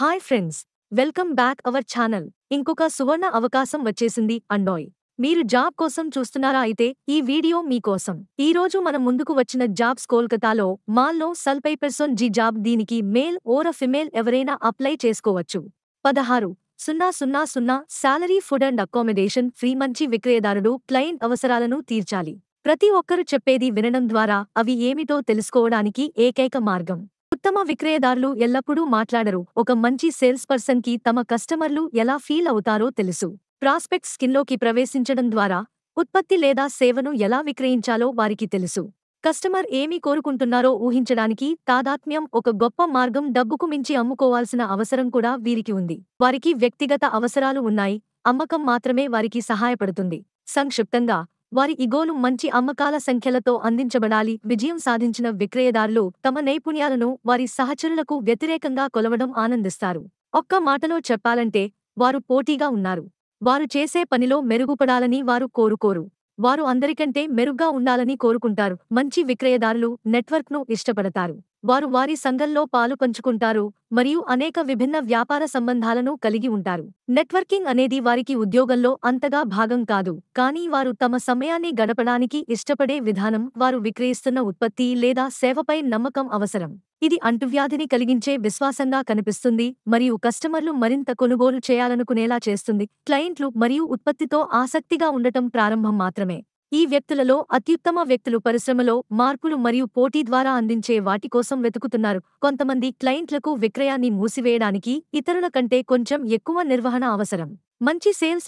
hi friends welcome back our channel ఇంకొక సువర్ణ అవకాశం వచ్చేసింది అండోయ్ మీరు జాబ్ కోసం చూస్తున్నారా అయితే ఈ వీడియో మీకోసం ఈ రోజు మనం ముందుకు వచ్చిన జాబ్స్ కోల్కతాలో మాల్లో సల్పై పెర్సన్ జీ జాబ్ దీనికి మేల్ ఓర ఫిమేల్ ఎవరైనా అప్లై చేసుకోవచ్చు పదహారు సున్నా సున్నా సున్నా salary food and accommodation free మంచి విక్రయదారుడు క్లయింట్ అవసరాలను తీర్చాలి ప్రతి ఒక్కరు చెప్పేది వినడం ద్వారా అవి ఏమిటో తెలుసుకోవడానికి ఏకైక మార్గం ఉత్తమ విక్రయదారులు ఎల్లప్పుడూ మాట్లాడరు ఒక మంచి సేల్స్ పర్సన్ కి తమ కస్టమర్లు ఎలా ఫీల్ అవుతారో తెలుసు ప్రాస్పెక్ట్ స్కిన్లోకి ప్రవేశించడం ద్వారా ఉత్పత్తి లేదా సేవను ఎలా విక్రయించాలో వారికి తెలుసు కస్టమర్ ఏమి కోరుకుంటున్నారో ఊహించడానికి తాదాత్మ్యం ఒక గొప్ప మార్గం డబ్బుకు మించి అమ్ముకోవాల్సిన అవసరం కూడా వీరికి ఉంది వారికి వ్యక్తిగత అవసరాలు ఉన్నాయి అమ్మకం మాత్రమే వారికి సహాయపడుతుంది సంక్షిప్తంగా వారి ఇగోలు మంచి అమ్మకాల సంఖ్యలతో అందించబడాలి విజయం సాధించిన విక్రయదారులు తమ నైపుణ్యాలను వారి సహచరులకు వ్యతిరేకంగా కొలవడం ఆనందిస్తారు ఒక్క మాటలో చెప్పాలంటే వారు పోటీగా ఉన్నారు వారు చేసే పనిలో మెరుగుపడాలని వారు కోరుకోరు వారు అందరికంటే మెరుగ్గా ఉండాలని కోరుకుంటారు మంచి విక్రయదారులు నెట్వర్క్ను ఇష్టపడతారు వారు వారి సంఘంలో పాలు పంచుకుంటారు మరియు అనేక విభిన్న వ్యాపార సంబంధాలను కలిగి ఉంటారు నెట్వర్కింగ్ అనేది వారికి ఉద్యోగంలో అంతగా భాగం కాదు కానీ వారు తమ సమయాన్ని గడపడానికి ఇష్టపడే విధానం వారు విక్రయిస్తున్న ఉత్పత్తి లేదా సేవపై నమ్మకం అవసరం ఇది అంటువ్యాధిని కలిగించే విశ్వాసంగా కనిపిస్తుంది మరియు కస్టమర్లు మరింత కొనుగోలు చేయాలనుకునేలా చేస్తుంది క్లయింట్లు మరియు ఉత్పత్తితో ఆసక్తిగా ఉండటం ప్రారంభం మాత్రమే ఈ వ్యక్తులలో అత్యుత్తమ వ్యక్తులు పరిశ్రమలో మార్పులు మరియు పోటీ ద్వారా అందించే వాటి కోసం వెతుకుతున్నారు కొంతమంది క్లయింట్లకు విక్రయాన్ని మూసివేయడానికి ఇతరుల కంటే కొంచెం ఎక్కువ నిర్వహణ అవసరం మంచి సేల్స్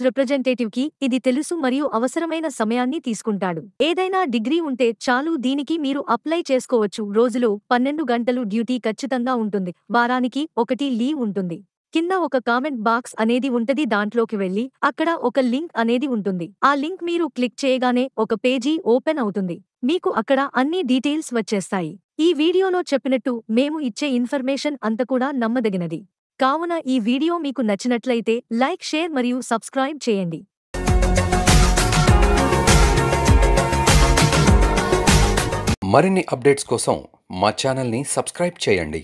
కి ఇది తెలుసు మరియు అవసరమైన సమయాన్ని తీసుకుంటాడు ఏదైనా డిగ్రీ ఉంటే చాలు దీనికి మీరు అప్లై చేసుకోవచ్చు రోజులో పన్నెండు గంటలు డ్యూటీ ఖచ్చితంగా ఉంటుంది వారానికి ఒకటి లీవ్ ఉంటుంది కింద ఒక కామెంట్ బాక్స్ అనేది ఉంటది దాంట్లోకి వెళ్ళి అక్కడ ఒక లింక్ అనేది ఉంటుంది ఆ లింక్ మీరు క్లిక్ చేయగానే ఒక పేజీ ఓపెన్ అవుతుంది మీకు అక్కడ అన్ని డీటెయిల్స్ వచ్చేస్తాయి ఈ వీడియోలో చెప్పినట్టు మేము ఇచ్చే ఇన్ఫర్మేషన్ అంత కూడా నమ్మదగినది కావున ఈ వీడియో మీకు నచ్చినట్లయితే లైక్ షేర్ మరియు సబ్స్క్రైబ్ చేయండి మరిన్ని అప్డేట్స్ కోసం మా ఛానల్ని సబ్స్క్రైబ్ చేయండి